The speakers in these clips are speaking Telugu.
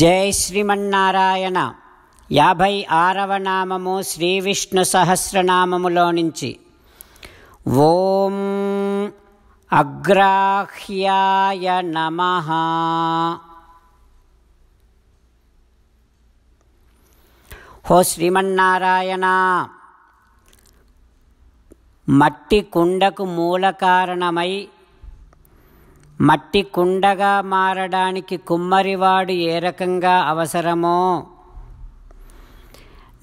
జై శ్రీమన్నారాయణ యాభై ఆరవ నామము శ్రీ విష్ణు సహస్రనామములో నుంచి ఓం అగ్రాహ్యాయ నమ హో శ్రీమన్నారాయణ మట్టి కుండకు మూల కారణమై మట్టి కుండగా మారడానికి కుమ్మరివాడు ఏ రకంగా అవసరమో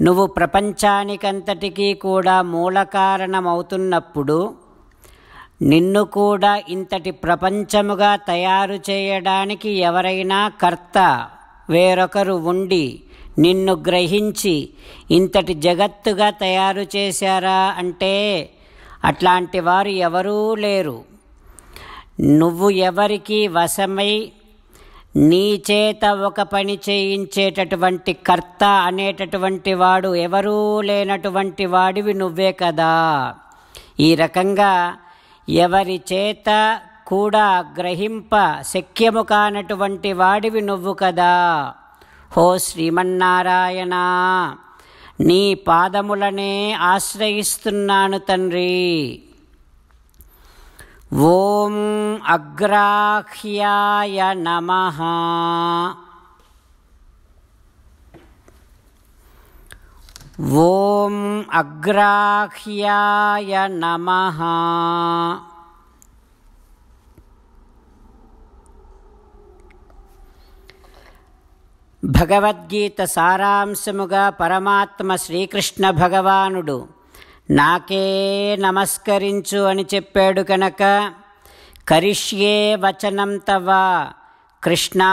నువ్వు ప్రపంచానికంతటికీ కూడా మూల కారణమవుతున్నప్పుడు నిన్ను కూడా ఇంతటి ప్రపంచముగా తయారు చేయడానికి ఎవరైనా కర్త వేరొకరు ఉండి నిన్ను గ్రహించి ఇంతటి జగత్తుగా తయారు చేశారా అంటే అట్లాంటి వారు ఎవరూ లేరు నువ్వు ఎవరికి వశమై నీ చేత ఒక పని చేయించేటటువంటి కర్త అనేటటువంటి వాడు ఎవరూ లేనటువంటి వాడివి నువ్వే కదా ఈ రకంగా ఎవరి చేత కూడా గ్రహింప శక్యము కానటువంటి వాడివి నువ్వు కదా హో శ్రీమన్నారాయణ నీ పాదములనే ఆశ్రయిస్తున్నాను తండ్రి ఓం అగ్రాహ్యాయ नमः ఓం अग्राह्याय नमः భగవద్గీత సారాంశముగా పరమాత్మ శ్రీకృష్ణ భగవానుడు నాకే నమస్కరించు అని చెప్పాడు కనుక కరిష్యే వచనం తవ కృష్ణా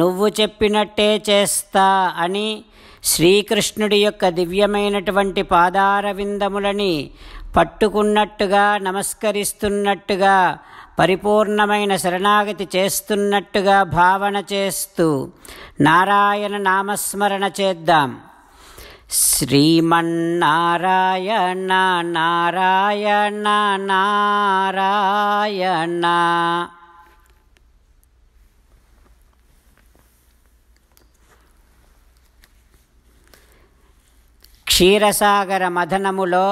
నువ్వు చెప్పినట్టే చేస్తా అని శ్రీకృష్ణుడి యొక్క దివ్యమైనటువంటి పాదారవిందములని పట్టుకున్నట్టుగా నమస్కరిస్తున్నట్టుగా పరిపూర్ణమైన శరణాగతి చేస్తున్నట్టుగా భావన చేస్తూ నారాయణ నామస్మరణ చేద్దాం శ్రీమన్నారాయణ నారాయణ నారాయణ క్షీరసాగర మథనములో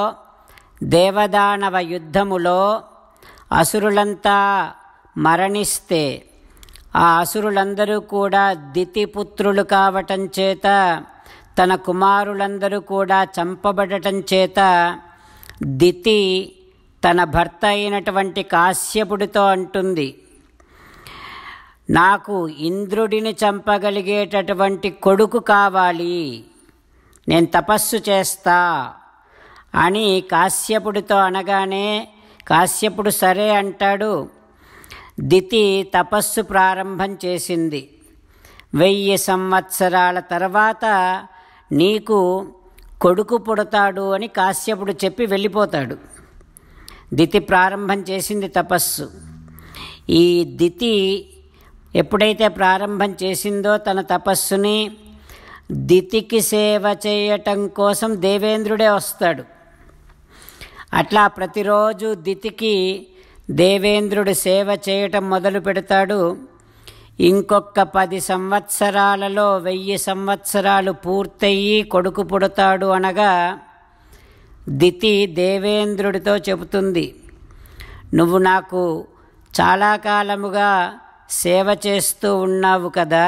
దేవదానవ యుద్ధములో అసురులంతా మరణిస్తే ఆ అసురులందరూ కూడా దితిపుత్రులు కావటం చేత తన కుమారులందరూ కూడా చంపబడటం చేత దితి తన భర్త అయినటువంటి కాశ్యపుడితో అంటుంది నాకు ఇంద్రుడిని చంపగలిగేటటువంటి కొడుకు కావాలి నేను తపస్సు చేస్తా అని కాశ్యపుడితో అనగానే కాశ్యపుడు సరే అంటాడు దితి తపస్సు ప్రారంభం చేసింది వెయ్యి సంవత్సరాల తర్వాత నీకు కొడుకు పుడతాడు అని కాశ్యపుడు చెప్పి వెళ్ళిపోతాడు దితి ప్రారంభం చేసింది తపస్సు ఈ దితి ఎప్పుడైతే ప్రారంభం చేసిందో తన తపస్సుని దితికి సేవ చేయటం కోసం దేవేంద్రుడే వస్తాడు అట్లా ప్రతిరోజు దితికి దేవేంద్రుడు సేవ చేయటం మొదలు పెడతాడు ఇంకొక పది సంవత్సరాలలో వెయ్యి సంవత్సరాలు పూర్తయి కొడుకు పుడతాడు అనగా దితి దేవేంద్రుడితో చెబుతుంది నువ్వు నాకు చాలా కాలముగా సేవ చేస్తూ ఉన్నావు కదా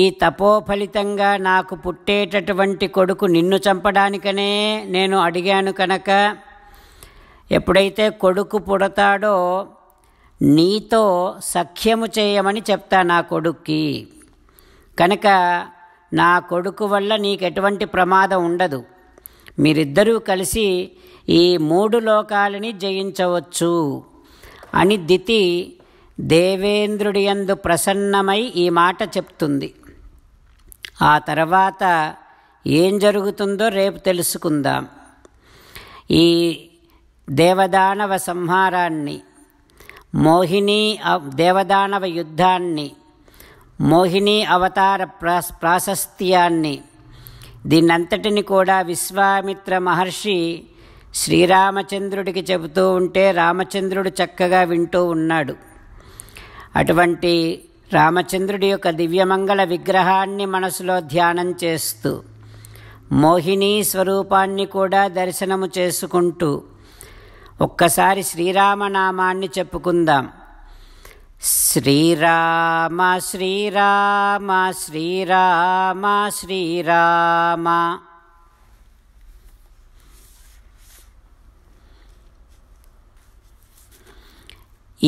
ఈ తపో ఫలితంగా నాకు పుట్టేటటువంటి కొడుకు నిన్ను చంపడానికనే నేను అడిగాను కనుక ఎప్పుడైతే కొడుకు పుడతాడో నీతో సఖ్యము చేయమని చెప్తా నా కొడుక్కి కనుక నా కొడుకు వల్ల నీకు ఎటువంటి ప్రమాదం ఉండదు మీరిద్దరూ కలిసి ఈ మూడు లోకాలని జయించవచ్చు అని దితి దేవేంద్రుడి యందు ప్రసన్నమై ఈ మాట చెప్తుంది ఆ తర్వాత ఏం జరుగుతుందో రేపు తెలుసుకుందాం ఈ దేవదానవ సంహారాన్ని మోహిని దేవదానవ యుద్ధాన్ని మోహిని అవతార ప్రాశస్త్యాన్ని దీన్నంతటిని కూడా విశ్వామిత్ర మహర్షి శ్రీరామచంద్రుడికి చెబుతూ ఉంటే రామచంద్రుడు చక్కగా వింటూ ఉన్నాడు అటువంటి రామచంద్రుడి యొక్క దివ్యమంగళ విగ్రహాన్ని మనసులో ధ్యానం చేస్తూ మోహిని స్వరూపాన్ని కూడా దర్శనము చేసుకుంటూ ఒక్కసారి శ్రీరామనామాన్ని చెప్పుకుందాం శ్రీరామ శ్రీరామ శ్రీరామ శ్రీరామ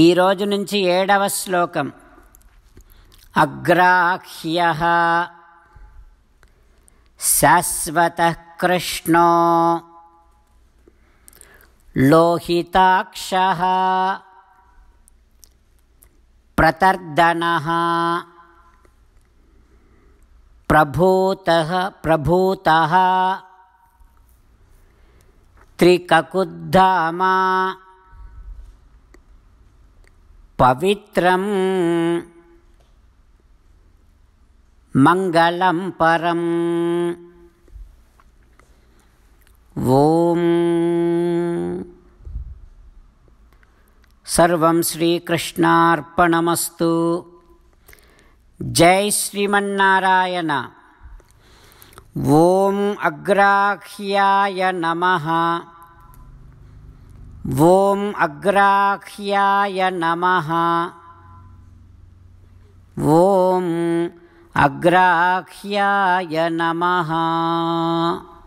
ఈరోజు నుంచి ఏడవ శ్లోకం అగ్రాహ్య శాశ్వత కృష్ణో लोहिताक्षः प्रतर्दनः प्रभूतः प्रभूतः त्रिककुद्धामा पवित्रं मङ्गलं परम् ॐ सर्वं श्रीकृष्णार्पणमस्तु जय श्रीमन्नारायण ॐ अग्राह्याय नमः ॐ अग्राह्याय नमः ॐ अग्राह्याय नमः